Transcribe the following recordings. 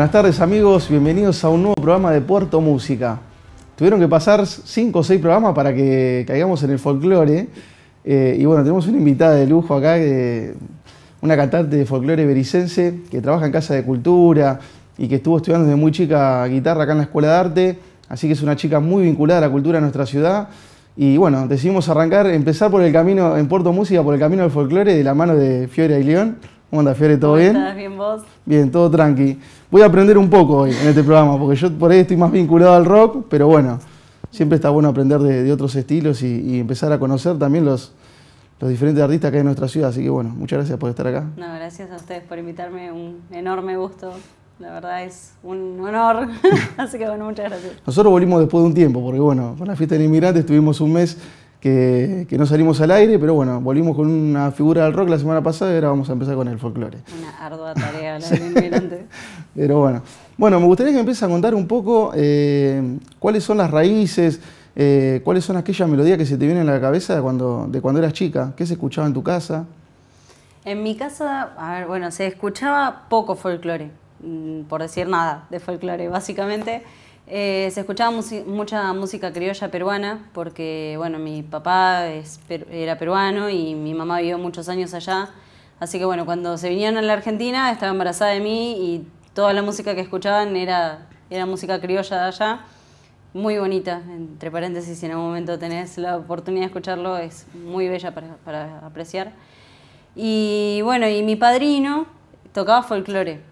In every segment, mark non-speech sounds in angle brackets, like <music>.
Buenas tardes amigos, bienvenidos a un nuevo programa de Puerto Música. Tuvieron que pasar 5 o 6 programas para que caigamos en el folclore. Eh, y bueno, tenemos una invitada de lujo acá, una cantante de folclore vericense, que trabaja en Casa de Cultura y que estuvo estudiando desde muy chica guitarra acá en la Escuela de Arte. Así que es una chica muy vinculada a la cultura de nuestra ciudad. Y bueno, decidimos arrancar, empezar por el camino en Puerto Música, por el camino del folclore de la mano de Fiore y León. ¿Cómo andas, Fiore? ¿Todo bien? ¿Estás bien vos? Bien, todo tranqui. Voy a aprender un poco hoy en este programa, porque yo por ahí estoy más vinculado al rock, pero bueno, siempre está bueno aprender de, otros estilos y, empezar a conocer también los, los diferentes artistas que hay en nuestra ciudad. Así que bueno, muchas gracias por estar acá. No, gracias a ustedes por invitarme, un enorme gusto. La verdad es un honor, <laughs> así que bueno, muchas gracias. Nosotros volvimos después de un tiempo, porque bueno, con la fiesta del inmigrante estuvimos un mes que, no salimos al aire, pero bueno, volvimos con una figura del rock la semana pasada y ahora vamos a empezar con el folclore. Una ardua tarea la del <laughs> Pero bueno. Bueno, me gustaría que me empieces a contar un poco eh, cuáles son las raíces, eh, cuáles son aquellas melodías que se te vienen a la cabeza de cuando eras chica, qué se escuchaba en tu casa. En mi casa, a ver, bueno, se escuchaba poco folclore, mm, por decir nada de folclore, básicamente. Eh, se escuchaba mucha música criolla peruana porque, bueno, mi papá era peruano y mi mamá vivió muchos años allá. Así que, bueno, cuando se vinieron a la Argentina estaba embarazada de mí y toda la música que escuchaban era, era música criolla de allá. Muy bonita, entre paréntesis, si en algún momento tenés la oportunidad de escucharlo, es muy bella para, apreciar. Y bueno, y mi padrino tocaba folclore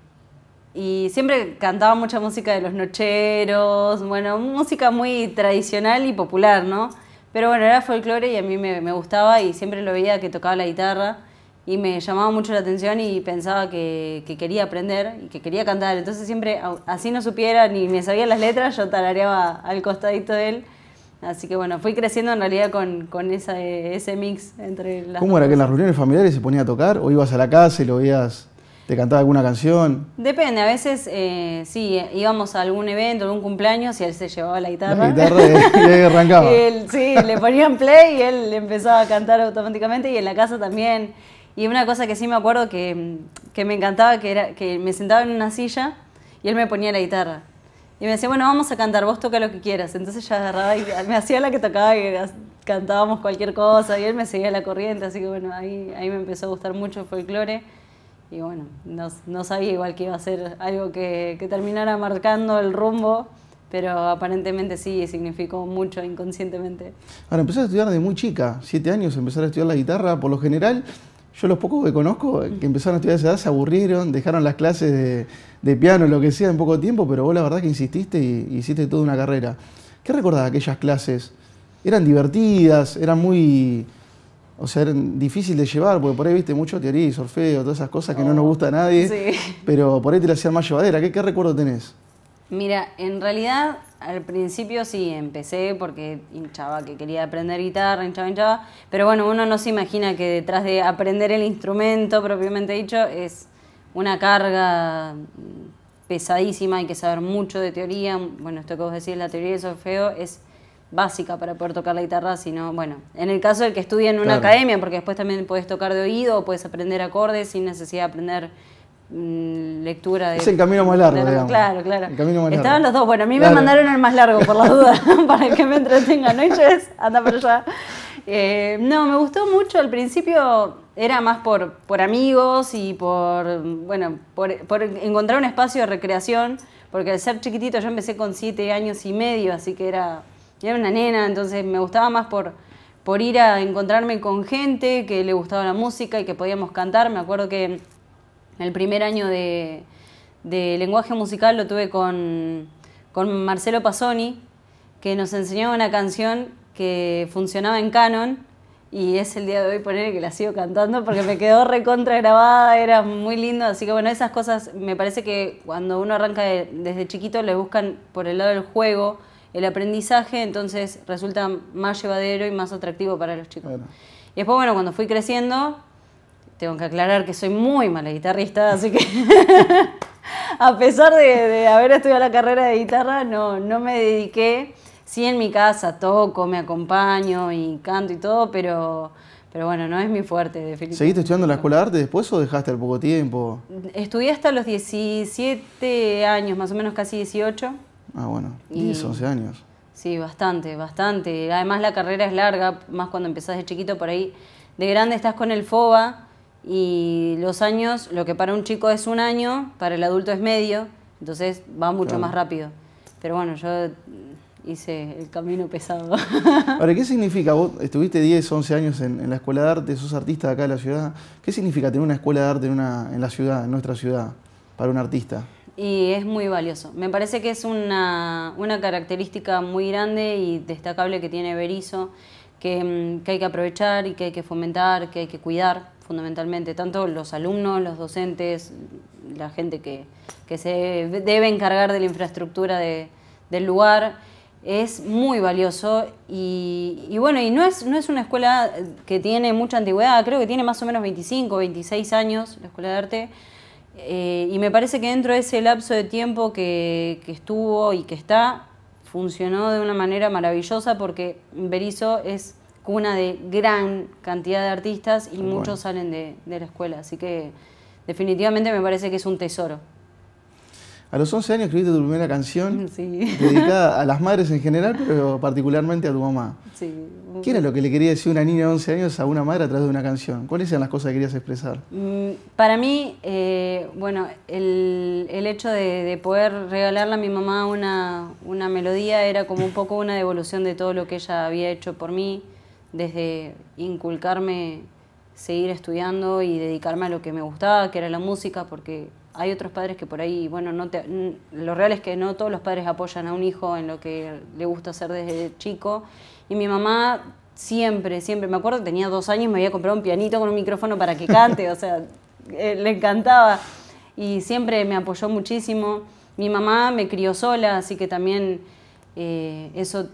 y siempre cantaba mucha música de los nocheros, bueno, música muy tradicional y popular, ¿no? Pero bueno, era folclore y a mí me, gustaba y siempre lo veía que tocaba la guitarra y me llamaba mucho la atención y pensaba que, quería aprender y que quería cantar. Entonces siempre, así no supiera ni me sabía las letras, yo tarareaba al costadito de él. Así que bueno, fui creciendo en realidad con, esa, ese mix entre las... ¿Cómo era que en las reuniones familiares se ponía a tocar o ibas a la casa y lo veías ¿Te cantaba alguna canción? Depende, a veces eh, sí, íbamos a algún evento, algún cumpleaños y él se llevaba la guitarra. La guitarra y arrancaba. <laughs> sí, le ponían play y él empezaba a cantar automáticamente y en la casa también. Y una cosa que sí me acuerdo que, me encantaba, que era que me sentaba en una silla y él me ponía la guitarra. Y me decía, bueno, vamos a cantar, vos toca lo que quieras. Entonces ya agarraba y me hacía la que tocaba y cantábamos cualquier cosa y él me seguía la corriente, así que bueno, ahí, ahí me empezó a gustar mucho el folclore y bueno, no, sabía igual que iba a ser algo que, terminara marcando el rumbo, pero aparentemente sí, significó mucho inconscientemente. Bueno, empecé a estudiar de muy chica, siete años, empezar a estudiar la guitarra, por lo general... Yo los pocos que conozco eh, que empezaron a estudiar a esa edad se aburrieron, dejaron las clases de, piano, lo que sea, en poco tiempo, pero vos la verdad que insististe y, hiciste toda una carrera. ¿Qué recordás de aquellas clases? ¿Eran divertidas? ¿Eran muy o sea, difícil de llevar, porque por ahí viste mucho teoría y sorfeo, todas esas cosas que no nos gusta a nadie, sí. pero por ahí te la hacían más llevadera. ¿Qué, recuerdo tenés? Mira, en realidad al principio sí, empecé porque hinchaba que quería aprender guitarra, hinchaba, hinchaba, pero bueno, uno no se imagina que detrás de aprender el instrumento propiamente dicho es una carga pesadísima, hay que saber mucho de teoría, bueno, esto que vos decís, la teoría de sorfeo es básica para poder tocar la guitarra, sino, bueno, en el caso del que estudien en una academia, porque después también puedes tocar de oído, puedes aprender acordes sin necesidad de aprender mm, lectura de... Es el camino más largo, Claro, claro. Estaban los dos, bueno, a mí me mandaron el más largo, por la <laughs> duda, <laughs> para que me entretenga, ¿no? anda por allá. Eh, no, me gustó mucho. Al principio era más por, por amigos y por, bueno, por, por, encontrar un espacio de recreación, porque al ser chiquitito yo empecé con siete años y medio, así que era era una nena, entonces me gustaba más por, ir a encontrarme con gente que le gustaba la música y que podíamos cantar. Me acuerdo que el primer año de, lenguaje musical lo tuve con, Marcelo Pasoni, que nos enseñaba una canción que funcionaba en canon y es el día de hoy poner que la sigo cantando porque me quedó recontra grabada, era muy lindo, así que bueno, esas cosas me parece que cuando uno arranca desde chiquito le buscan por el lado del juego el aprendizaje, entonces resulta más llevadero y más atractivo para los chicos. Y después, bueno, cuando fui creciendo, tengo que aclarar que soy muy mala guitarrista, así que <laughs> a pesar de, haber estudiado la carrera de guitarra, no, no me dediqué. Sí en mi casa toco, me acompaño y canto y todo, pero, pero bueno, no es mi fuerte, definitivamente. ¿Seguiste estudiando en la escuela de arte después o dejaste al poco tiempo? Estudié hasta los 17 años, más o menos casi 18. Ah, bueno, 10, 11 años. Sí, bastante, bastante. Además la carrera es larga, más cuando empezás de chiquito por ahí. De grande estás con el FOBA y los años, lo que para un chico es un año, para el adulto es medio, entonces va mucho más rápido. Pero bueno, yo hice el camino pesado. <laughs> Ahora, ¿qué significa? Vos estuviste 10, 11 años en, la escuela de arte, sos artista de acá de la ciudad. ¿Qué significa tener una escuela de arte en, una, en la ciudad, en nuestra ciudad, para un artista? y es muy valioso. Me parece que es una, característica muy grande y destacable que tiene Berizo, mm, que, hay que aprovechar y que hay que fomentar, que hay que cuidar fundamentalmente, tanto los alumnos, los docentes, la gente que, se debe encargar de la infraestructura del lugar es muy valioso y, bueno, y no es, no es una escuela que tiene mucha antigüedad, creo que tiene más o menos 25, 26 años la Escuela de Arte, eh, y me parece que dentro de ese lapso de tiempo que, estuvo y que está, funcionó de una manera maravillosa porque Berizo es cuna de gran cantidad de artistas y muchos salen de la escuela. Así que definitivamente me parece que es un tesoro. A los 11 años escribiste tu primera canción <laughs> dedicada a las madres en general, pero particularmente a tu mamá. Sí. ¿Qué era lo que le quería decir una niña de 11 años a una madre a través de una canción? ¿Cuáles eran las cosas que querías expresar? Mm, para mí, eh, bueno, el, hecho de, poder regalarle a mi mamá una, una melodía era como un poco una devolución de todo lo que ella había hecho por mí, desde inculcarme seguir estudiando y dedicarme a lo que me gustaba, que era la música, porque hay otros padres que por ahí, bueno, lo real es que no todos los padres apoyan a un hijo en lo que le gusta hacer desde chico. Y mi mamá siempre, siempre, me acuerdo, que tenía dos años me había comprado un pianito con un micrófono para que cante, o sea, <laughs> eh, le encantaba. Y siempre me apoyó muchísimo. Mi mamá me crió sola, así que también eh, eso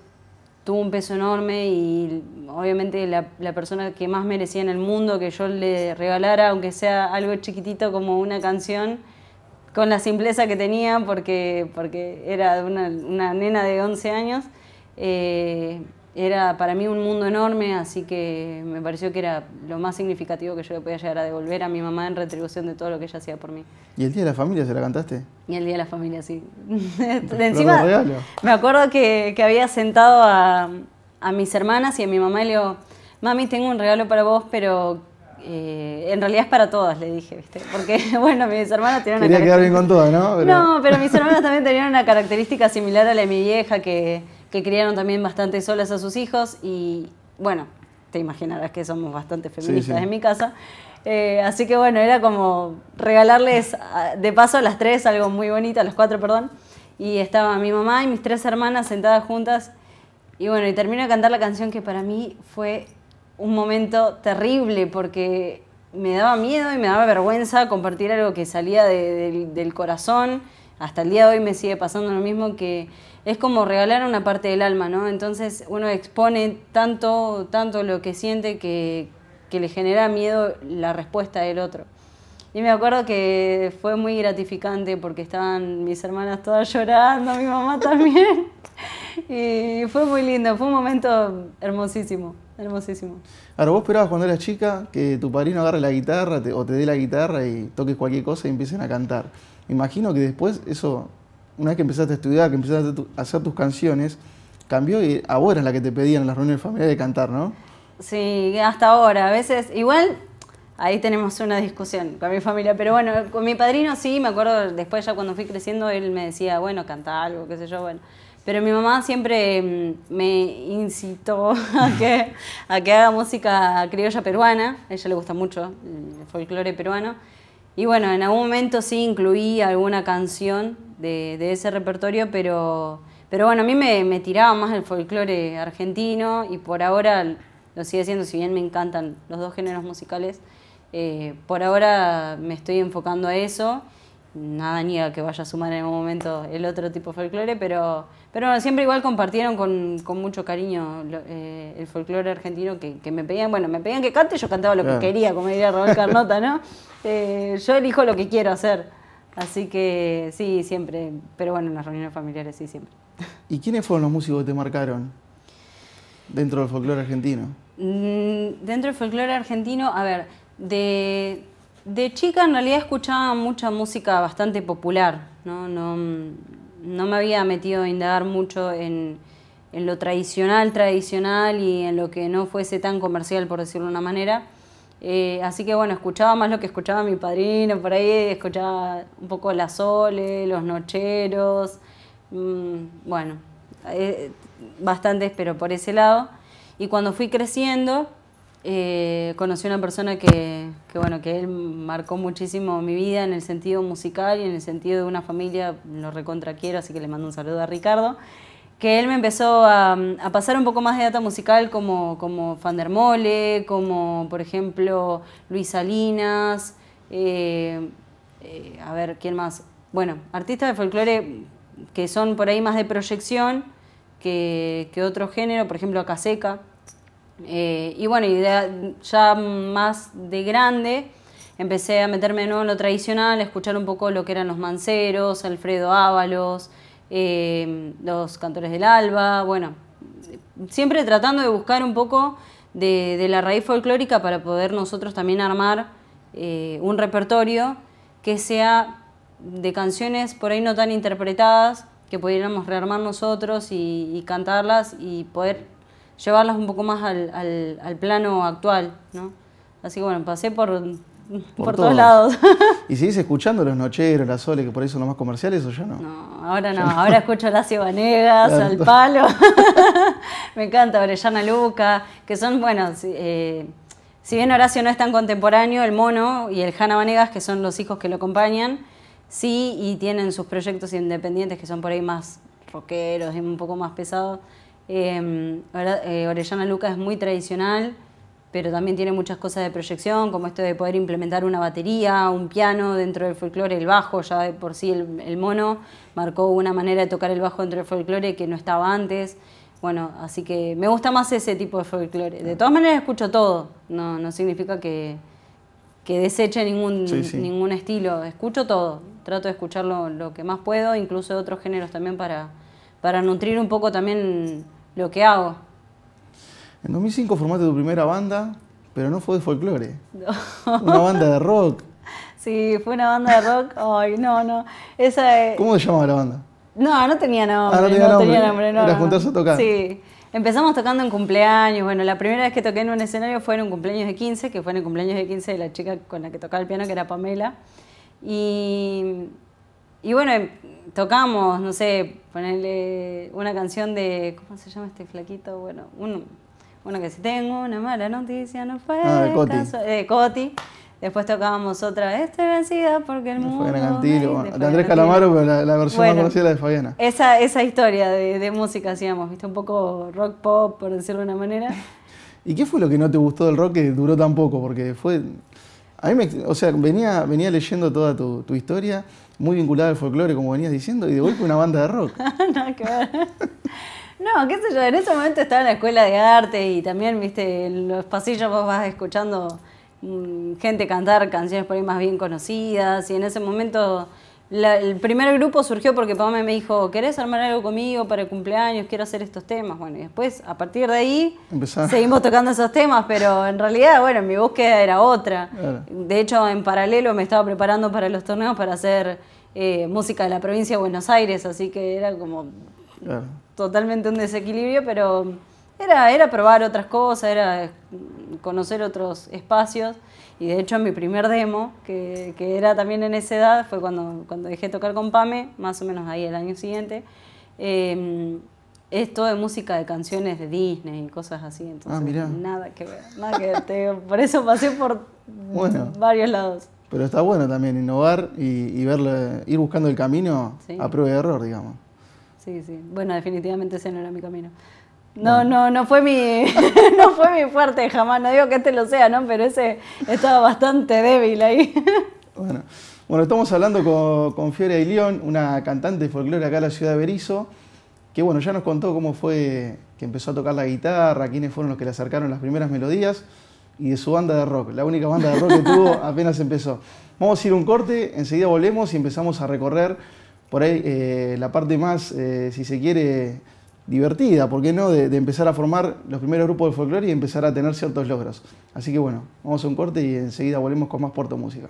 tuvo un peso enorme y obviamente la, la, persona que más merecía en el mundo que yo le regalara, aunque sea algo chiquitito como una canción, con la simpleza que tenía, porque, porque era una, nena de 11 años. Eh, era para mí un mundo enorme, así que me pareció que era lo más significativo que yo le podía llegar a devolver a mi mamá en retribución de todo lo que ella hacía por mí. ¿Y el Día de la Familia se la cantaste? Y el Día de la Familia, sí. <laughs> encima, me acuerdo que, había sentado a, a, mis hermanas y a mi mamá y le digo, mami, tengo un regalo para vos, pero eh, en realidad es para todas, le dije, ¿viste? Porque, <laughs> bueno, mis hermanas tenían Quería una quedar bien con todas, ¿no? No, pero mis hermanas también tenían una característica similar a la de mi vieja, que, criaron también bastante solas a sus hijos y, bueno, te imaginarás que somos bastante feministas en mi casa. Eh, así que, bueno, era como regalarles ah, de paso a las tres algo muy bonito, a las cuatro, perdón. Y estaba mi mamá y mis tres hermanas sentadas juntas. Y bueno, y termino de cantar la canción que para mí fue un momento terrible porque me daba miedo y me daba vergüenza compartir algo que salía del corazón. Hasta el día de hoy me sigue pasando lo mismo que es como regalar una parte del alma, ¿no? Entonces uno expone tanto, tanto lo que siente que, que le genera miedo la respuesta del otro. Y me acuerdo que fue muy gratificante porque estaban mis hermanas todas llorando, mi mamá <laughs> también. Y fue muy lindo, fue un momento hermosísimo. Hermosísimo. Ahora, ¿vos esperabas cuando eras chica que tu padrino agarre la guitarra o te dé la guitarra y toques cualquier cosa y empiecen a cantar? Imagino que después eso, una vez que empezaste a estudiar, que empezaste a, hacer tus canciones, cambió y ahora es la que te pedían en las reuniones familiares de cantar, ¿no? Sí, hasta ahora. A veces, igual, ahí tenemos una discusión con mi familia. Pero bueno, con mi padrino sí, me acuerdo, después ya cuando fui creciendo, él me decía, bueno, canta algo, qué sé yo, bueno. Pero mi mamá siempre mm, me incitó <laughs> a que, haga música criolla peruana. A ella le gusta mucho mm, el folclore peruano. Y bueno, en algún momento sí incluí alguna canción de, ese repertorio, pero, bueno, a mí me, tiraba más el folclore argentino y por ahora lo sigue siendo, si bien me encantan los dos géneros musicales, eh, por ahora me estoy enfocando a eso nada niega que vaya a sumar en algún momento el otro tipo de folclore, pero, pero siempre igual compartieron con, mucho cariño eh, el folclore argentino que, me pedían, bueno, me pedían que cante, yo cantaba lo que quería, como diría Raúl Carnota, ¿no? <laughs> Eh, yo elijo lo que quiero hacer. Así que sí, siempre, pero bueno, en las reuniones familiares sí, siempre. ¿Y quiénes fueron los músicos que te marcaron dentro del folclore argentino? Mm, dentro del folclore argentino, a ver, de, de chica en realidad escuchaba mucha música bastante popular, ¿no? me había metido a indagar mucho en, lo tradicional, tradicional y en lo que no fuese tan comercial, por decirlo de una manera. Eh, así que bueno, escuchaba más lo que escuchaba mi padrino por ahí, escuchaba un poco las Sole, Los Nocheros, mm, bueno, bastante eh, bastantes, pero por ese lado. Y cuando fui creciendo, eh, conocí a una persona que, que, bueno, que él marcó muchísimo mi vida en el sentido musical y en el sentido de una familia, lo recontra quiero, así que le mando un saludo a Ricardo, que él me empezó a, a pasar un poco más de data musical como, como Fandermole, como por ejemplo Luis Salinas, eh, eh, a ver, ¿quién más? Bueno, artistas de folclore que son por ahí más de proyección que, que otro género, por ejemplo Caseca eh, y bueno, y ya más de grande empecé a meterme de nuevo en lo tradicional, a escuchar un poco lo que eran los manceros, Alfredo Ábalos, eh, los cantores del alba, bueno, siempre tratando de buscar un poco de, la raíz folclórica para poder nosotros también armar eh, un repertorio que sea de canciones por ahí no tan interpretadas, que pudiéramos rearmar nosotros y cantarlas y poder llevarlas un poco más al, plano actual, ¿no? Así que bueno, pasé por, todos lados. <laughs> ¿Y seguís escuchando los nocheros, las Sole, que por ahí son los más comerciales o ya no? No, ahora no, ahora escucho a Horacio Vanegas, al palo. <laughs> Me encanta, Orellana Luca, que son, bueno, eh, si bien Horacio no es tan contemporáneo, el mono y el Jana Vanegas, que son los hijos que lo acompañan, sí, y tienen sus proyectos independientes que son por ahí más rockeros y un poco más pesados. Em, eh, Orellana Luca es muy tradicional, pero también tiene muchas cosas de proyección, como esto de poder implementar una batería, un piano dentro del folclore, el bajo, ya de por sí el, mono marcó una manera de tocar el bajo dentro del folclore que no estaba antes. Bueno, así que me gusta más ese tipo de folclore. De todas maneras escucho todo, no, no significa que, que deseche ningún, ningún estilo, escucho todo, trato de escuchar lo, que más puedo, incluso otros géneros también para nutrir un poco también lo que hago. En 2005 formaste tu primera banda, pero no fue de folclore. <laughs> Una banda de rock. Sí, fue una banda de rock. Ay, no, no. Esa es... ¿Cómo se llamaba la banda? No, no tenía nombre. Ah, no tenía nombre. no, a tocar. Sí. Empezamos tocando en cumpleaños. Bueno, la primera vez que toqué en un escenario fue en un cumpleaños de 15, que fue en el cumpleaños de 15 de la chica con la que tocaba el piano, que era Pamela. Y, y bueno, tocamos, no sé, ponerle una canción de, ¿cómo se llama este flaquito? Bueno, uno, que si tengo una mala noticia, no fue ah, de Coti. Eh, Después tocábamos otra, este vencida porque el mundo... de Andrés Calamaro, pero la, versión más conocida de Fabiana. Esa, esa historia de, música hacíamos, viste, un poco rock pop, por decirlo de una manera. <laughs> ¿Y qué fue lo que no te gustó del rock que duró tan poco? Porque fue... A mí o sea, venía, venía leyendo toda tu, tu historia muy vinculada al folclore, como venías diciendo, y de golpe una banda de rock. <laughs> no, qué No, qué sé yo, en ese momento estaba en la escuela de arte y también, viste, en los pasillos vos vas escuchando mm, gente cantar canciones por ahí más bien conocidas y en ese momento el primer grupo surgió porque papá me dijo, ¿querés armar algo conmigo para el cumpleaños? Quiero hacer estos temas. Bueno, y después, a partir de ahí, seguimos tocando esos temas, pero en realidad, bueno, mi búsqueda era otra. De hecho, en paralelo me estaba preparando para los torneos para hacer eh, música de la provincia de Buenos Aires, así que era como totalmente un desequilibrio, pero era, era probar otras cosas, era conocer otros espacios. Y de hecho mi primer demo, que, era también en esa edad, fue cuando, cuando dejé tocar con Pame, más o menos ahí el año siguiente, em, es todo de música de canciones de Disney y cosas así. Entonces, ah, nada que ver, nada que por eso pasé por varios lados. Pero está bueno también innovar y, y ir buscando el camino a prueba de error, digamos. Sí, sí. Bueno, definitivamente ese no era mi camino. No, no, no fue mi, <laughs> no fue mi fuerte jamás. No digo que este lo sea, ¿no? Pero ese estaba bastante débil ahí. <laughs> bueno. bueno, estamos hablando con, con Fiore León, una cantante de folclore acá en la ciudad de Berizo, que bueno, ya nos contó cómo fue que empezó a tocar la guitarra, quiénes fueron los que le acercaron las primeras melodías y de su banda de rock, la única banda de rock que tuvo <laughs> apenas empezó. Vamos a ir un corte, enseguida volvemos y empezamos a recorrer por ahí eh, la parte más, eh, si se quiere, divertida, ¿por qué no?, de, empezar a formar los primeros grupos de folclore y empezar a tener ciertos logros. Así que bueno, vamos a un corte y enseguida volvemos con más Puerto Música.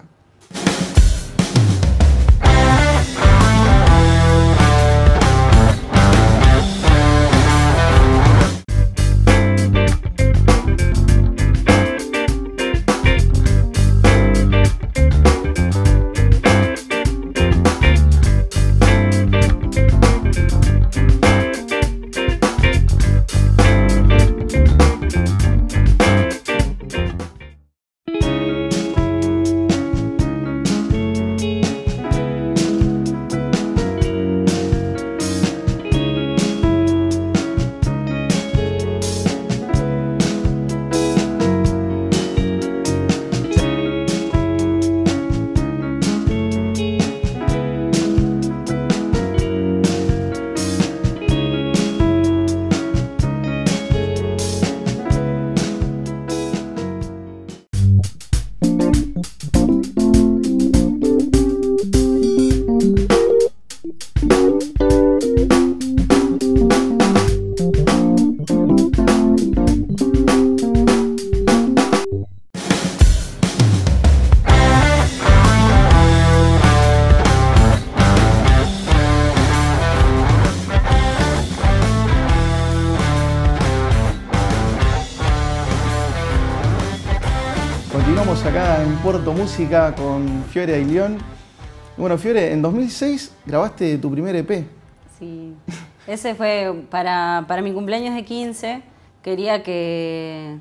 música con Fiore y León. Bueno, Fiore, en 2006 grabaste tu primer EP. Sí, <laughs> ese fue para, para mi cumpleaños de 15. Quería que,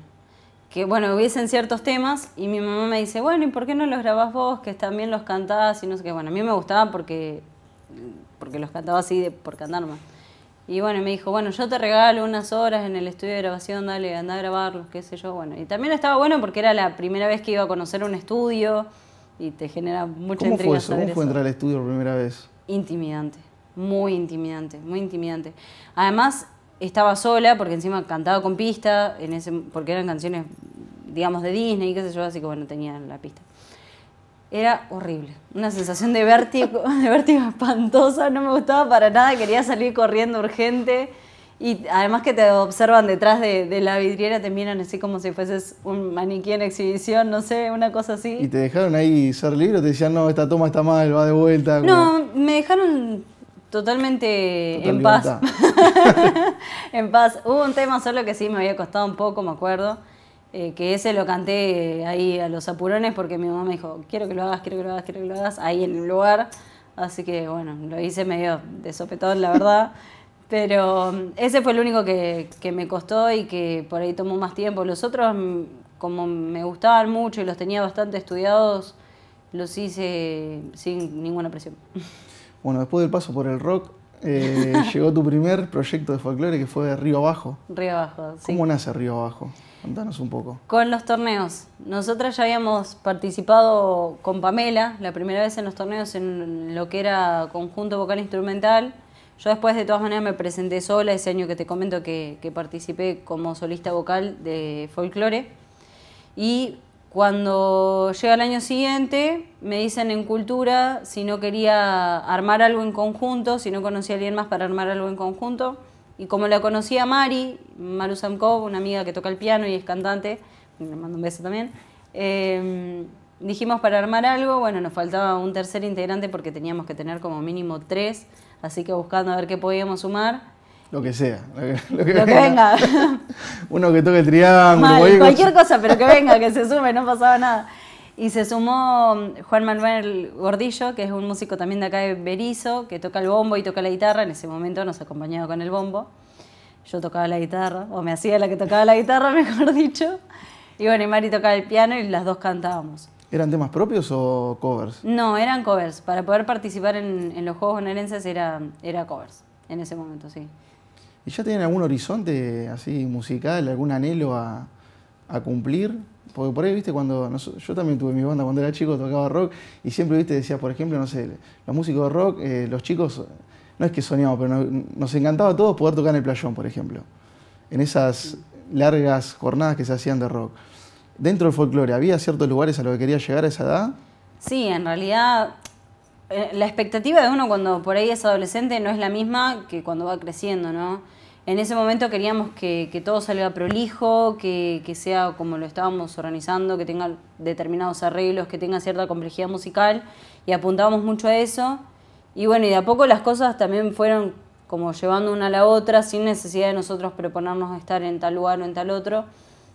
que, bueno, hubiesen ciertos temas y mi mamá me dice, bueno, ¿y por qué no los grabás vos? Que también los cantás y no sé qué. Bueno, a mí me gustaba porque, porque los cantaba así de, por cantar más. Y bueno, me dijo, bueno, yo te regalo unas horas en el estudio de grabación, dale, anda a grabarlos, qué sé yo. Bueno, y también estaba bueno porque era la primera vez que iba a conocer un estudio y te genera mucha ¿Cómo Fue ¿Cómo fue entrar al estudio por primera vez? Intimidante, muy intimidante, muy intimidante. Además, estaba sola porque encima cantaba con pista, en ese, porque eran canciones, digamos, de Disney, qué sé yo, así que bueno, tenía la pista. Era horrible, una sensación de vértigo, <laughs> de vértigo espantosa, no me gustaba para nada, quería salir corriendo urgente y además que te observan detrás de, la vidriera, te miran así como si fueses un maniquí en exhibición, no sé, una cosa así. ¿Y te dejaron ahí ser libre o te decían, no, esta toma está mal, va de vuelta? No, me dejaron totalmente en paz. <laughs> en paz. Hubo un tema solo que sí me había costado un poco, me acuerdo eh, que ese lo canté eh, ahí a los apurones porque mi mamá me dijo, quiero que lo hagas, quiero que lo hagas, quiero que lo hagas, ahí en el lugar. Así que bueno, lo hice medio de sopetón, la verdad. <laughs> Pero mm, ese fue el único que, que me costó y que por ahí tomó más tiempo. Los otros, mm, como me gustaban mucho y los tenía bastante estudiados, los hice sin ninguna presión. <laughs> Bueno, después del paso por el rock, eh, <laughs> llegó tu primer proyecto de folclore que fue Río Abajo. Río Abajo, sí. ¿Cómo nace Río Abajo? un poco. Con los torneos. Nosotras ya habíamos participado con Pamela, la primera vez en los torneos en lo que era conjunto vocal instrumental. Yo después de todas maneras me presenté sola ese año que te comento que, que participé como solista vocal de folclore. Y cuando llega el año siguiente me dicen en cultura si no quería armar algo en conjunto, si no conocía a alguien más para armar algo en conjunto. Y como la conocía Mari, Maru Samkov, una amiga que toca el piano y es cantante, le mando un beso también, em, dijimos para armar algo, bueno, nos faltaba un tercer integrante porque teníamos que tener como mínimo tres, así que buscando a ver qué podíamos sumar. Lo que sea. Lo que, venga. <laughs> Uno que toque el triángulo. cualquier cosa, pero que venga, que se sume, no pasaba nada. Y se sumó mm, Juan Manuel Gordillo, que es un músico también de acá de Berizo, que toca el bombo y toca la guitarra. En ese momento nos acompañaba con el bombo. Yo tocaba la guitarra, o me hacía la que tocaba la guitarra, <laughs> mejor dicho. Y bueno, y Mari tocaba el piano y las dos cantábamos. ¿Eran temas propios o covers? No, eran covers. Para poder participar en, los Juegos Bonaerenses era, era covers, en ese momento, sí. ¿Y ya tienen algún horizonte así musical, algún anhelo a cumplir? Porque por ahí, viste, cuando yo también tuve mi banda cuando era chico, tocaba rock y siempre, viste, decía, por ejemplo, no sé, los músicos de rock, eh, los chicos, no es que soñamos, pero nos, encantaba a todos poder tocar en el playón, por ejemplo, en esas largas jornadas que se hacían de rock. Dentro del folclore, ¿había ciertos lugares a los que quería llegar a esa edad? Sí, en realidad eh, la expectativa de uno cuando por ahí es adolescente no es la misma que cuando va creciendo, ¿no? En ese momento queríamos que, todo salga prolijo, que, sea como lo estábamos organizando, que tenga determinados arreglos, que tenga cierta complejidad musical y apuntábamos mucho a eso. Y bueno, y de a poco las cosas también fueron como llevando una a la otra sin necesidad de nosotros proponernos estar en tal lugar o en tal otro.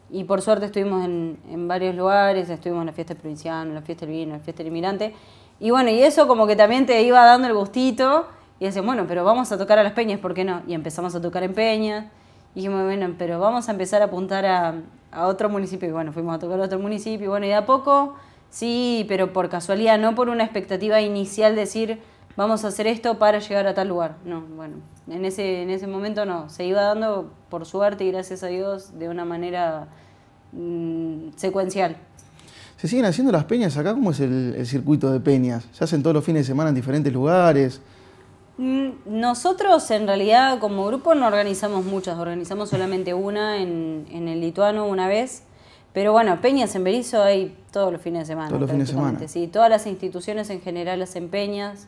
Y por suerte estuvimos en, varios lugares, estuvimos en la fiesta provincial, en la fiesta del vino, la fiesta del inmigrante. Y bueno, y eso como que también te iba dando el gustito y decían, bueno, pero vamos a tocar a las peñas, ¿por qué no? Y empezamos a tocar en peñas. Y dijimos, bueno, pero vamos a empezar a apuntar a, otro municipio. Y bueno, fuimos a tocar a otro municipio. Y bueno, y de a poco, sí, pero por casualidad, no por una expectativa inicial de decir, vamos a hacer esto para llegar a tal lugar. No, bueno, en ese, en ese momento no. Se iba dando, por suerte y gracias a Dios, de una manera mm, secuencial. ¿Se siguen haciendo las peñas acá? ¿Cómo es el, el, circuito de peñas? ¿Se hacen todos los fines de semana en diferentes lugares? Mm, nosotros en realidad como grupo no organizamos muchas, organizamos solamente una en, en el lituano una vez. Pero bueno, peñas en Berizo hay todos los fines de semana. Todos los fines de semana. Sí, todas las instituciones en general hacen peñas,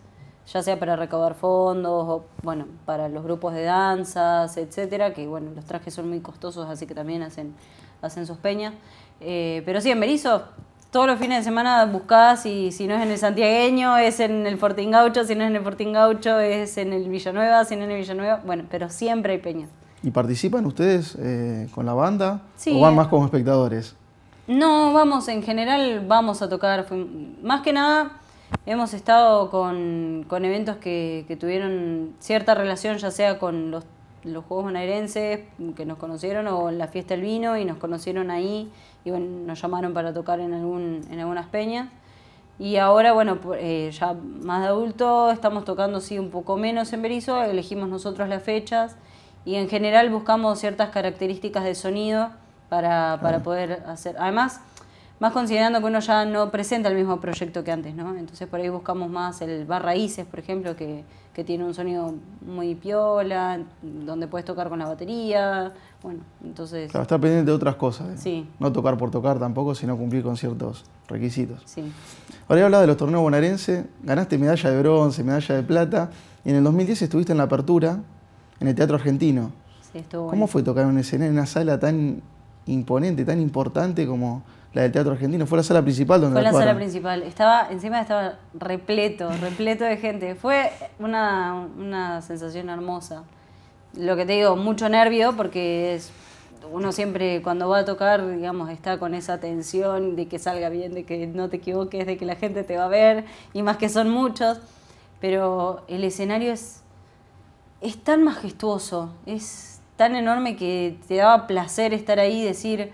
ya sea para recaudar fondos o, bueno, para los grupos de danzas, etcétera, que, bueno, los trajes son muy costosos, así que también hacen, hacen sus peñas. Eh, pero sí, en Berizo todos los fines de semana buscás y si no es en el santiagueño, es en el Fortín Gaucho, si no es en el Fortín Gaucho, es en el Villanueva, si no es en el Villanueva, bueno, pero siempre hay peñas ¿Y participan ustedes eh, con la banda o van más como espectadores? No, vamos, en general vamos a tocar, más que nada hemos estado con, eventos que, tuvieron cierta relación, ya sea con los, los Juegos Bonaerenses, que nos conocieron, o la Fiesta del Vino y nos conocieron ahí y bueno, nos llamaron para tocar en, algún, en algunas peñas. Y ahora, bueno, eh, ya más de adulto, estamos tocando sí un poco menos en Berizo, elegimos nosotros las fechas y en general buscamos ciertas características de sonido para, poder hacer. Además, más considerando que uno ya no presenta el mismo proyecto que antes, ¿no? Entonces por ahí buscamos más el bar raíces, por ejemplo, que, tiene un sonido muy piola, donde puedes tocar con la batería, bueno, entonces... Claro, está pendiente de otras cosas. ¿eh? Sí. No tocar por tocar tampoco, sino cumplir con ciertos requisitos. Sí. Ahora he hablado de los torneos bonaerenses, ganaste medalla de bronce, medalla de plata, y en el 2010 estuviste en la apertura, en el Teatro Argentino. Sí, estuvo ¿Cómo fue tocar una escena en una sala tan imponente, tan importante como la del Teatro Argentino. Fue la sala principal donde Fue la, sala principal. Estaba, encima estaba repleto, repleto de gente. Fue una, sensación hermosa. Lo que te digo, mucho nervio porque es uno siempre cuando va a tocar, digamos, está con esa tensión de que salga bien, de que no te equivoques, de que la gente te va a ver, y más que son muchos, pero el escenario es, es tan majestuoso, es tan enorme que te daba placer estar ahí y decir,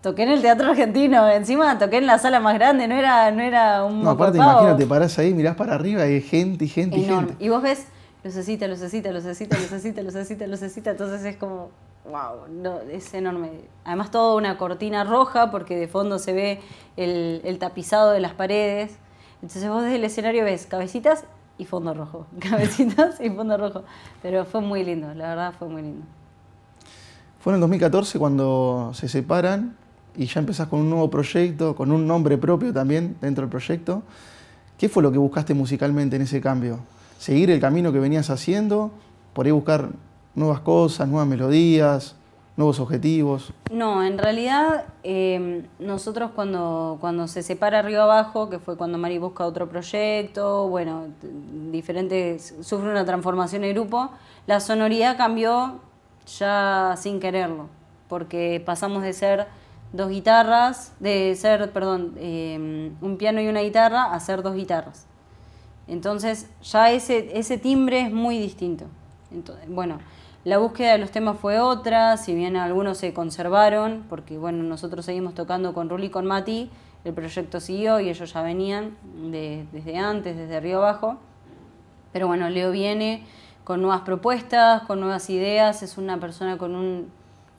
Toqué en el Teatro Argentino, encima toqué en la sala más grande, no era, no era un... No, aparte imagínate, parás ahí, mirás para arriba y hay gente y gente y gente. Y vos ves lucecita, lucecita, lucecita, lucecita, lucecita, lucecita, entonces es como, wow, no, es enorme. Además toda una cortina roja porque de fondo se ve el, el tapizado de las paredes. Entonces vos desde el escenario ves cabecitas y fondo rojo, <laughs> cabecitas y fondo rojo. Pero fue muy lindo, la verdad fue muy lindo. Fue en el 2014 cuando se separan y ya empezás con un nuevo proyecto, con un nombre propio también dentro del proyecto. ¿Qué fue lo que buscaste musicalmente en ese cambio? ¿Seguir el camino que venías haciendo? ¿Por ahí buscar nuevas cosas, nuevas melodías, nuevos objetivos? No, en realidad em, nosotros cuando, cuando se separa Río Abajo, que fue cuando Mari busca otro proyecto, bueno, diferentes, sufre una transformación en grupo, la sonoridad cambió ya sin quererlo, porque pasamos de ser dos guitarras, de ser, perdón, em, un piano y una guitarra hacer dos guitarras. Entonces ya ese, ese timbre es muy distinto. Entonces, bueno, la búsqueda de los temas fue otra, si bien algunos se conservaron, porque bueno, nosotros seguimos tocando con Ruli y con Mati, el proyecto siguió y ellos ya venían desde antes, desde Río abajo. Pero bueno, Leo viene con nuevas propuestas, con nuevas ideas, es una persona con un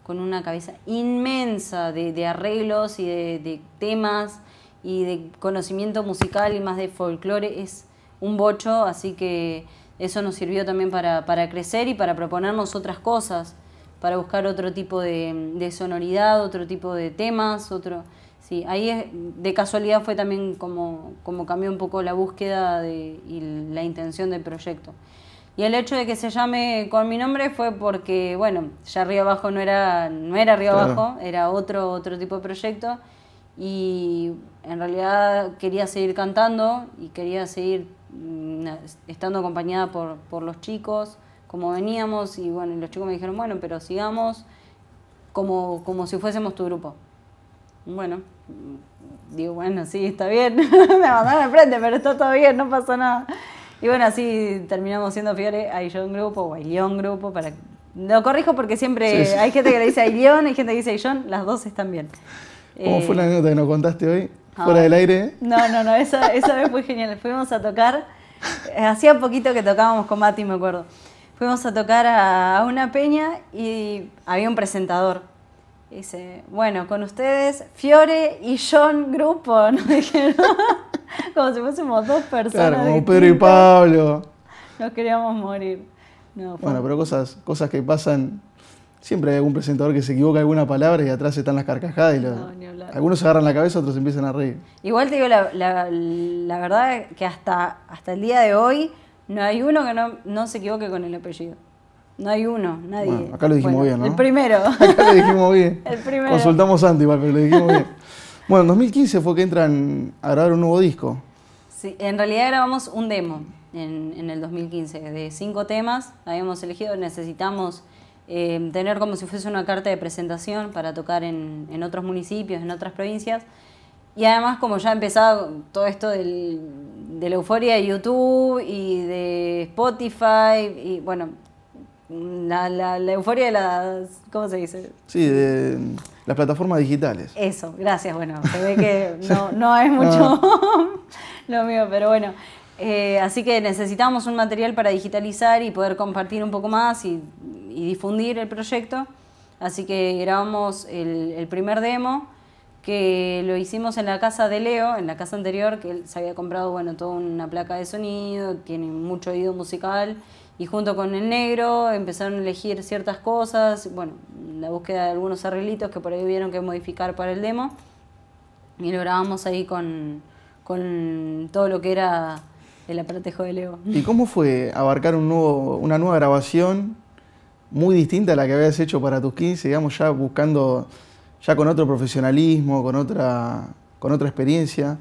con una cabeza inmensa de, arreglos y de, temas y de conocimiento musical y más de folclore, es un bocho, así que eso nos sirvió también para, crecer y para proponernos otras cosas, para buscar otro tipo de, sonoridad, otro tipo de temas, otro... Sí, ahí de casualidad fue también como, como cambió un poco la búsqueda de, y la intención del proyecto. Y el hecho de que se llame con mi nombre fue porque, bueno, ya Río Abajo no era, no era Río Abajo, era otro, otro tipo de proyecto. Y en realidad quería seguir cantando y quería seguir mm, estando acompañada por, los chicos, como veníamos. Y bueno, los chicos me dijeron, bueno, pero sigamos como, como si fuésemos tu grupo. Bueno, digo, bueno, sí, está bien. <laughs> me mandaron al frente, pero está todo bien, no pasa nada. Y bueno, así terminamos siendo Fiore a Grupo o a Grupo. Para... Lo corrijo porque siempre hay gente que le dice a y hay gente que dice John las dos están bien. ¿Cómo oh, fue la eh, anécdota que nos contaste hoy? Ah, ¿Fuera del aire? No, no, no, esa, vez fue genial. Fuimos a tocar, eh, hacía poquito que tocábamos con Mati, me acuerdo. Fuimos a tocar a una peña y había un presentador. dice, bueno, con ustedes, Fiore y John Grupo, <laughs> <laughs> como si fuésemos dos personas. Claro, como Pedro y Pablo. Nos queríamos morir. Bueno, pero cosas, cosas que pasan. Siempre hay algún presentador que se equivoca alguna palabra y atrás están las carcajadas y algunos se agarran la cabeza, otros empiezan a reír. Igual te digo la, la, verdad que hasta, hasta el día de hoy no hay uno que no, se equivoque con el apellido. No hay uno, nadie. <laughs> acá lo dijimos bien, ¿no? <laughs> El primero. Acá lo dijimos bien. Consultamos antes igual, pero lo dijimos bien. Bueno, en 2015 fue que entran a grabar un nuevo disco. Sí, en realidad grabamos un demo en, el 2015 de cinco temas. Habíamos elegido, necesitamos eh, tener como si fuese una carta de presentación para tocar en, en otros municipios, en otras provincias. Y además, como ya empezaba todo esto del, de la euforia de YouTube y de Spotify, y bueno, la, euforia de las. ¿Cómo se dice? Sí, de las plataformas digitales. Eso, gracias. Bueno, se ve que no, no es <laughs> mucho <laughs> lo mío, pero bueno. Eh, así que necesitamos un material para digitalizar y poder compartir un poco más y, difundir el proyecto. Así que grabamos el, primer demo que lo hicimos en la casa de Leo, en la casa anterior, que él se había comprado bueno, toda una placa de sonido, tiene mucho oído musical y junto con el negro empezaron a elegir ciertas cosas, bueno, la búsqueda de algunos arreglitos que por ahí vieron que modificar para el demo y lo grabamos ahí con, todo lo que era el apretejo de Leo. ¿Y cómo fue abarcar una nueva grabación muy distinta a la que habías hecho para tus 15, digamos, ya buscando, ya con otro profesionalismo, con otra, con otra experiencia?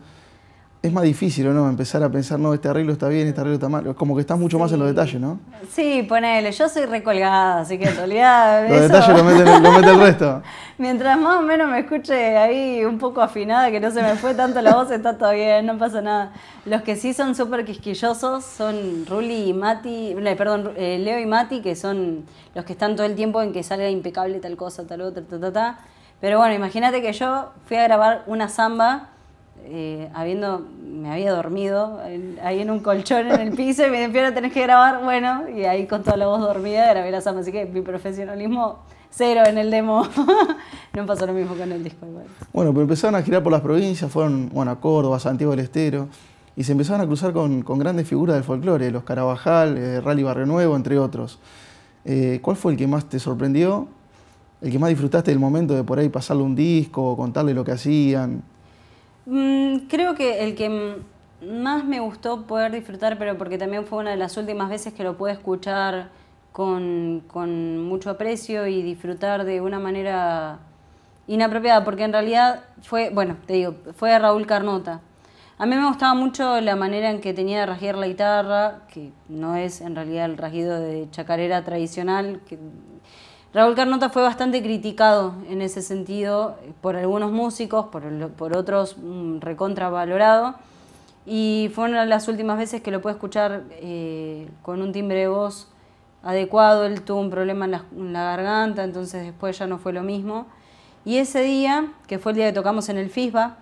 es más difícil, ¿o no? Empezar a pensar, no, este arreglo está bien, este arreglo está mal. Como que estás mucho más en los detalles, ¿no? Sí, ponele. Yo soy recolgada, así que en realidad. <laughs> los detalles lo mete, el resto. <laughs> Mientras más o menos me escuche ahí un poco afinada, que no se me fue tanto la voz, está todo bien, no pasa nada. Los que sí son súper quisquillosos son Ruli y Mati, eh, perdón, eh, Leo y Mati, que son los que están todo el tiempo en que salga impecable tal cosa, tal otra, ta, ta, ta. Pero bueno, imagínate que yo fui a grabar una samba eh, habiendo, me había dormido ahí en un colchón en el piso y me dijeron, tenés que grabar, bueno, y ahí con toda la voz dormida grabé la Sama, así que mi profesionalismo cero en el demo. <laughs> no pasó lo mismo con el disco igual. Bueno, pero empezaron a girar por las provincias, fueron a Córdoba, Santiago del Estero, y se empezaron a cruzar con, grandes figuras del folclore, los Carabajal, eh, Rally Barrio Nuevo, entre otros. Eh, ¿Cuál fue el que más te sorprendió? ¿El que más disfrutaste del momento de por ahí pasarle un disco, contarle lo que hacían? Mm, creo que el que más me gustó poder disfrutar, pero porque también fue una de las últimas veces que lo pude escuchar con, mucho aprecio y disfrutar de una manera inapropiada, porque en realidad fue, bueno, te digo, fue Raúl Carnota. A mí me gustaba mucho la manera en que tenía de rasguear la guitarra, que no es en realidad el rasguido de chacarera tradicional, que Raúl Carnota fue bastante criticado en ese sentido eh, por algunos músicos, por, otros mm, recontravalorado. Y fue una de las últimas veces que lo pude escuchar eh, con un timbre de voz adecuado. Él tuvo un problema en la, garganta, entonces después ya no fue lo mismo. Y ese día, que fue el día que tocamos en el FISBA,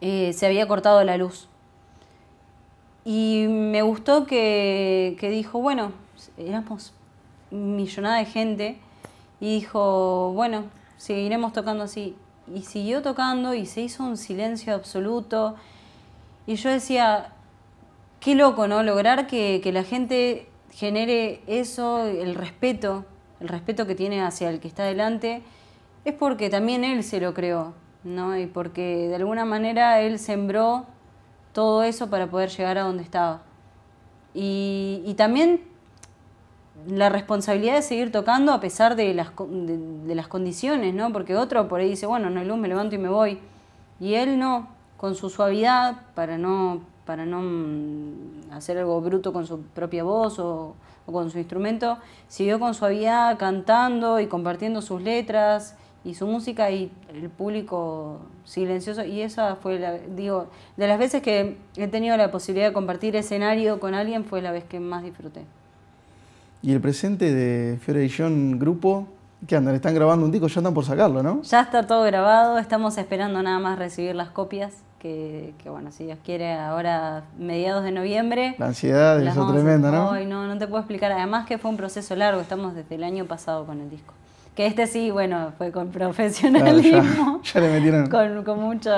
eh, se había cortado la luz. Y me gustó que, que dijo, bueno, éramos millonada de gente y dijo, bueno, seguiremos tocando así. Y siguió tocando y se hizo un silencio absoluto. Y yo decía, qué loco, ¿no? Lograr que, la gente genere eso, el respeto, el respeto que tiene hacia el que está delante, es porque también él se lo creó, ¿no? Y porque de alguna manera él sembró todo eso para poder llegar a donde estaba. y también la responsabilidad de seguir tocando a pesar de las, de, las condiciones, ¿no? Porque otro por ahí dice, bueno, no hay luz, me levanto y me voy. Y él no, con su suavidad, para no, para no mm, hacer algo bruto con su propia voz o, con su instrumento, siguió con suavidad cantando y compartiendo sus letras y su música y el público silencioso. Y esa fue, la, digo, de las veces que he tenido la posibilidad de compartir escenario con alguien fue la vez que más disfruté. ¿Y el presente de John, Grupo? ¿Qué andan? ¿Están grabando un disco? Ya andan por sacarlo, ¿no? Ya está todo grabado, estamos esperando nada más recibir las copias, que, bueno, si Dios quiere, ahora mediados de noviembre. La ansiedad es tremenda, ¿no? Ay, no, no te puedo explicar. Además que fue un proceso largo, estamos desde el año pasado con el disco. Que este sí, bueno, fue con <laughs> profesionalismo. <laughs> ya, le metieron. Con, con, mucho,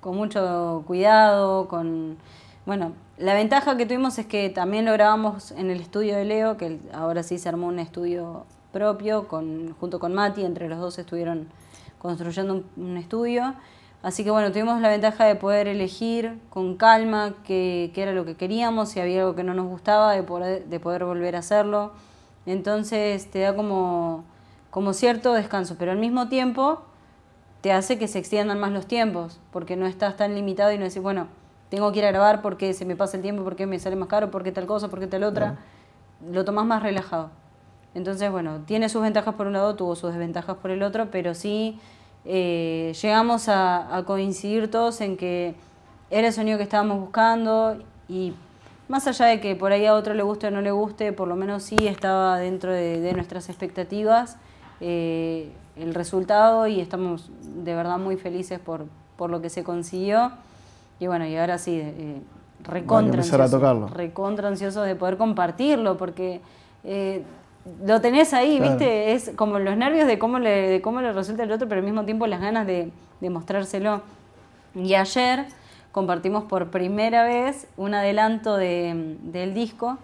con mucho cuidado, con. Bueno, la ventaja que tuvimos es que también lo grabamos en el estudio de Leo, que ahora sí se armó un estudio propio con, junto con Mati, entre los dos estuvieron construyendo un, estudio. Así que bueno, tuvimos la ventaja de poder elegir con calma qué, era lo que queríamos, si había algo que no nos gustaba, de poder, de poder volver a hacerlo. Entonces te da como, como cierto descanso, pero al mismo tiempo te hace que se extiendan más los tiempos, porque no estás tan limitado y no decís, bueno, tengo que ir a grabar porque se me pasa el tiempo, porque me sale más caro, porque tal cosa, porque tal otra. Lo tomás más relajado. Entonces, bueno, tiene sus ventajas por un lado, tuvo sus desventajas por el otro, pero sí eh, llegamos a, coincidir todos en que era el sonido que estábamos buscando y más allá de que por ahí a otro le guste o no le guste, por lo menos sí estaba dentro de, nuestras expectativas eh, el resultado y estamos de verdad muy felices por, por lo que se consiguió. Y bueno, y ahora sí, eh, recontra, ansiosos, recontra de poder compartirlo, porque eh, lo tenés ahí, ¿viste? Es como los nervios de cómo, le, de cómo le resulta el otro, pero al mismo tiempo las ganas de, mostrárselo. Y ayer compartimos por primera vez un adelanto de, del disco,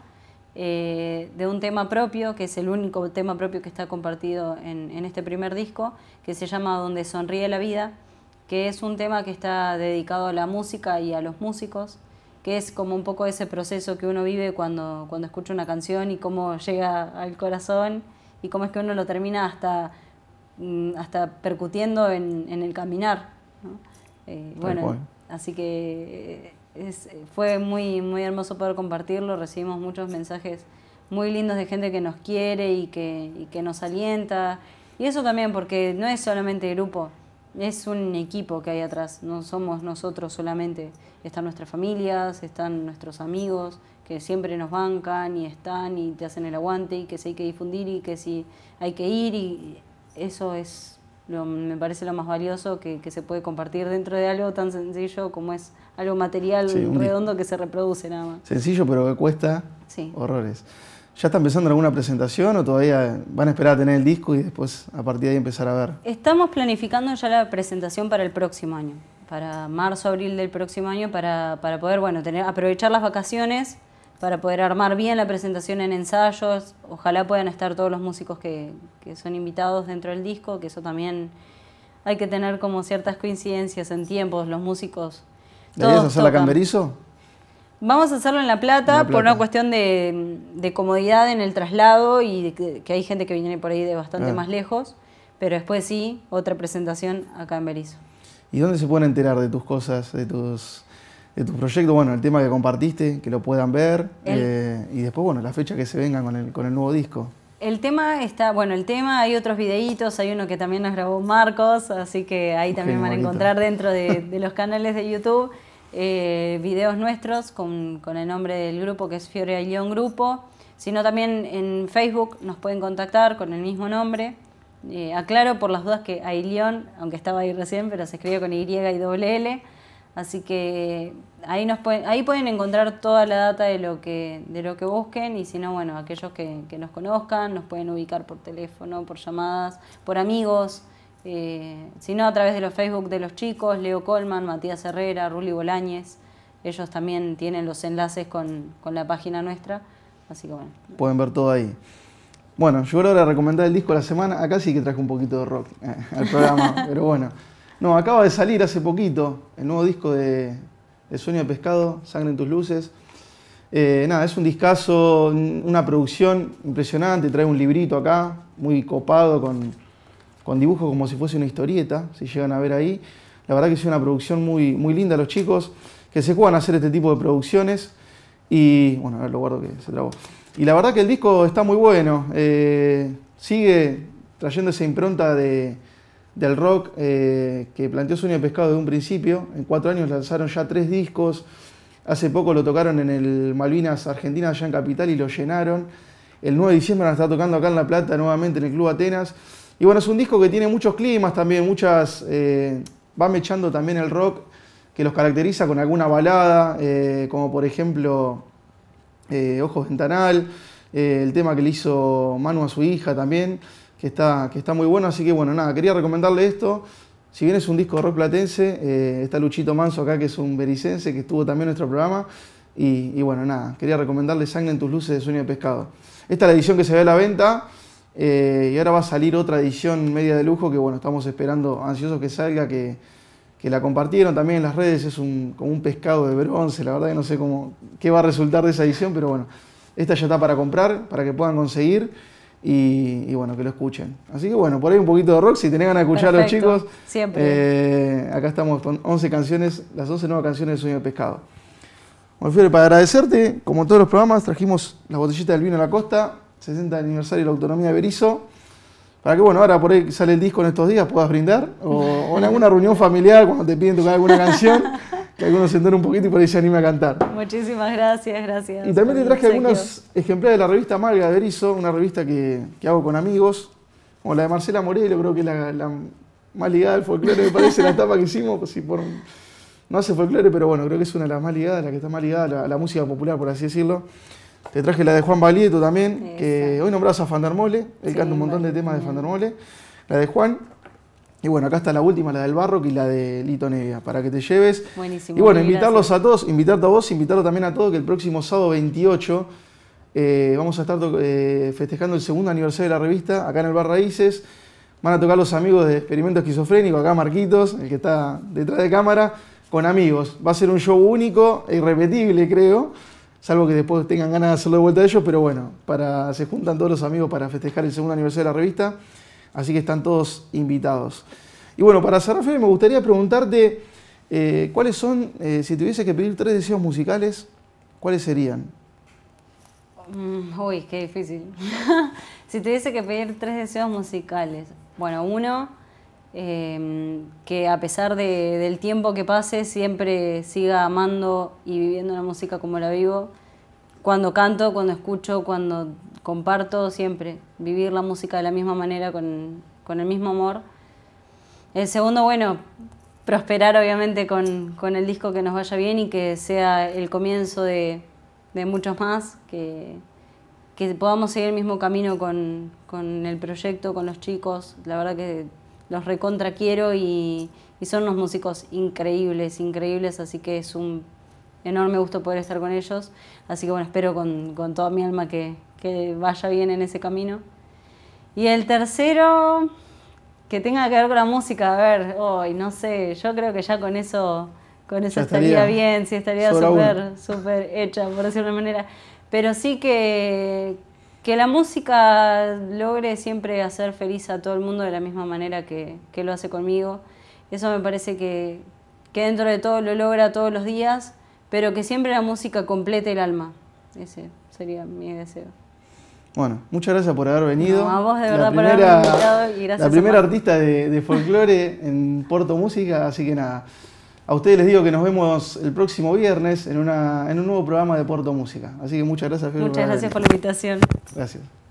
eh, de un tema propio, que es el único tema propio que está compartido en, en este primer disco, que se llama Donde Sonríe la Vida que es un tema que está dedicado a la música y a los músicos, que es como un poco ese proceso que uno vive cuando, cuando escucha una canción y cómo llega al corazón y cómo es que uno lo termina hasta, mm, hasta percutiendo en, el caminar. Eh, bueno, así que eh, eh, fue muy, muy hermoso poder compartirlo, recibimos muchos mensajes muy lindos de gente que nos quiere y que, y que nos alienta. Y eso también, porque no es solamente grupo, es un equipo que hay atrás, no somos nosotros solamente, están nuestras familias, están nuestros amigos que siempre nos bancan y están y te hacen el aguante y que si hay que difundir y que si hay que ir y eso es, lo, me parece lo más valioso que, que, se puede compartir dentro de algo tan sencillo como es algo material redondo que se reproduce nada más. Sencillo pero que cuesta horrores. ¿Ya está empezando alguna presentación o todavía van a esperar a tener el disco y después a partir de ahí empezar a ver? Estamos planificando ya la presentación para el próximo año, para marzo, abril del próximo año, para, poder bueno, tener, aprovechar las vacaciones, para poder armar bien la presentación en ensayos. Ojalá puedan estar todos los músicos que, que son invitados dentro del disco, que eso también hay que tener como ciertas coincidencias en tiempos, los músicos. ¿Deberías hacer la camberizo? Vamos a hacerlo en La Plata, por una cuestión de, comodidad en el traslado y que, hay gente que viene por ahí de bastante ah. más lejos, pero después sí, otra presentación acá en Berizo. ¿Y dónde se pueden enterar de tus cosas, de tus, de proyectos? Bueno, el tema que compartiste, que lo puedan ver, eh, y después, bueno, la fecha que se vengan con el, con el nuevo disco. El tema está, bueno, el tema, hay otros videitos, hay uno que también nos grabó Marcos, así que ahí también van a encontrar dentro de, de los canales de YouTube eh, videos nuestros con, el nombre del grupo que es Fiore Leon Grupo, sino también en Facebook nos pueden contactar con el mismo nombre. Eh, aclaro por las dudas que Leon, aunque estaba ahí recién, pero se escribió con Y y doble L, así que ahí, nos pueden, ahí pueden encontrar toda la data de lo que, de lo que busquen y si no, bueno, aquellos que, que nos conozcan nos pueden ubicar por teléfono, por llamadas, por amigos. Eh, si sino a través de los Facebook de los chicos, Leo Colman, Matías Herrera, Ruli Bolañez, ellos también tienen los enlaces con, la página nuestra, así que bueno. Pueden ver todo ahí. Bueno, yo ahora recomendar el disco de la semana, acá sí que traje un poquito de rock eh, al programa, <laughs> pero bueno. No, acaba de salir hace poquito el nuevo disco de, de Sueño de Pescado, Sangre en tus luces. Eh, nada, es un discazo, una producción impresionante, trae un librito acá, muy copado con con dibujos como si fuese una historieta, si llegan a ver ahí. La verdad que es una producción muy, muy linda, los chicos que se juegan a hacer este tipo de producciones. Y bueno, a ver, lo guardo que se trabó. Y la verdad que el disco está muy bueno. Eh, sigue trayendo esa impronta del rock eh, que planteó Sueño Pescado desde un principio. En cuatro años lanzaron ya tres discos. Hace poco lo tocaron en el Malvinas Argentina, allá en Capital, y lo llenaron. El 9 de diciembre van a estar tocando acá en La Plata nuevamente en el Club Atenas. Y bueno, es un disco que tiene muchos climas también, muchas. Eh, va mechando también el rock que los caracteriza con alguna balada, eh, como por ejemplo eh, Ojos Ventanal, el tema que le hizo Manu a su hija también, que está, que está muy bueno. Así que bueno, nada, quería recomendarle esto. Si bien es un disco rock platense, está Luchito Manso acá, que es un bericense, que estuvo también en nuestro programa. Y, y bueno, nada, quería recomendarle Sangre en tus luces de sueño de pescado. Esta es la edición que se ve a la venta. Eh, y ahora va a salir otra edición media de lujo que bueno, estamos esperando ansiosos que salga, que, la compartieron también en las redes, es un, como un pescado de bronce, la verdad que no sé cómo, qué va a resultar de esa edición, pero bueno, esta ya está para comprar, para que puedan conseguir y, bueno, que lo escuchen. Así que bueno, por ahí un poquito de rock, si tenés ganas de escuchar a los chicos, siempre. Eh, acá estamos con 11 canciones, las 11 nuevas canciones de Sueño de Pescado. Bueno, para agradecerte, como todos los programas, trajimos la botellita del vino a la costa, 60 aniversario de la autonomía de Berizo. Para que, bueno, ahora por ahí sale el disco en estos días, puedas brindar. O, en alguna reunión familiar, cuando te piden tocar alguna canción, que algunos se enteren un poquito y por ahí se anime a cantar. Muchísimas gracias, gracias. Y también te traje algunos ejemplares de la revista Malga de Berizo, una revista que, hago con amigos, como la de Marcela Morello, creo que es la, más ligada al folclore, me parece, la etapa que hicimos, pues, por, no hace folclore, pero bueno, creo que es una de las más ligadas, la que está más ligada a la música popular, por así decirlo. Te traje la de Juan valieto también, que hoy nombras a Fandermole, él canta un montón de temas de Fandermole. La de Juan, y bueno, acá está la última, la del Barrock y la de Lito Nevia, para que te lleves. Buenísimo. Y bueno, invitarlos a todos, invitarte a vos, invitarlo también a todos, que el próximo sábado 28 eh, vamos a estar eh, festejando el segundo aniversario de la revista, acá en el Bar Raíces. Van a tocar los amigos de Experimento Esquizofrénico, acá Marquitos, el que está detrás de cámara, con amigos. Va a ser un show único e irrepetible, creo salvo que después tengan ganas de hacerlo de vuelta a ellos, pero bueno, para, se juntan todos los amigos para festejar el segundo aniversario de la revista, así que están todos invitados. Y bueno, para cerrar, me gustaría preguntarte eh, cuáles son, eh, si tuviese que pedir tres deseos musicales, ¿cuáles serían? Mm, uy, qué difícil. <laughs> si tuviese que pedir tres deseos musicales, bueno, uno Em, que a pesar del tiempo que pase siempre siga amando y viviendo la música como la vivo. Cuando canto, cuando escucho, cuando comparto, siempre vivir la música de la misma manera, con, el mismo amor. El segundo, bueno, prosperar obviamente con, el disco que nos vaya bien y que sea el comienzo de, de muchos más, que, podamos seguir el mismo camino con, con el proyecto, con los chicos. La verdad que los recontra quiero y, son unos músicos increíbles, increíbles, así que es un enorme gusto poder estar con ellos. Así que bueno, espero con, toda mi alma que, vaya bien en ese camino. Y el tercero, que tenga que ver con la música, a ver, hoy no sé, yo creo que ya con eso, con eso estaría, bien, sí, estaría súper, súper hecha, por decirlo una manera. Pero sí que, que la música logre siempre hacer feliz a todo el mundo de la misma manera que, lo hace conmigo. Eso me parece que, dentro de todo lo logra todos los días, pero que siempre la música complete el alma. Ese sería mi deseo. Bueno, muchas gracias por haber venido. a vos de verdad la por primera, haberme y gracias. La primera artista de, de folclore en Porto Música, así que nada. A ustedes les digo que nos vemos el próximo viernes en, en un nuevo programa de Puerto Música. Así que muchas gracias, Muchas gracias por la invitación. Gracias.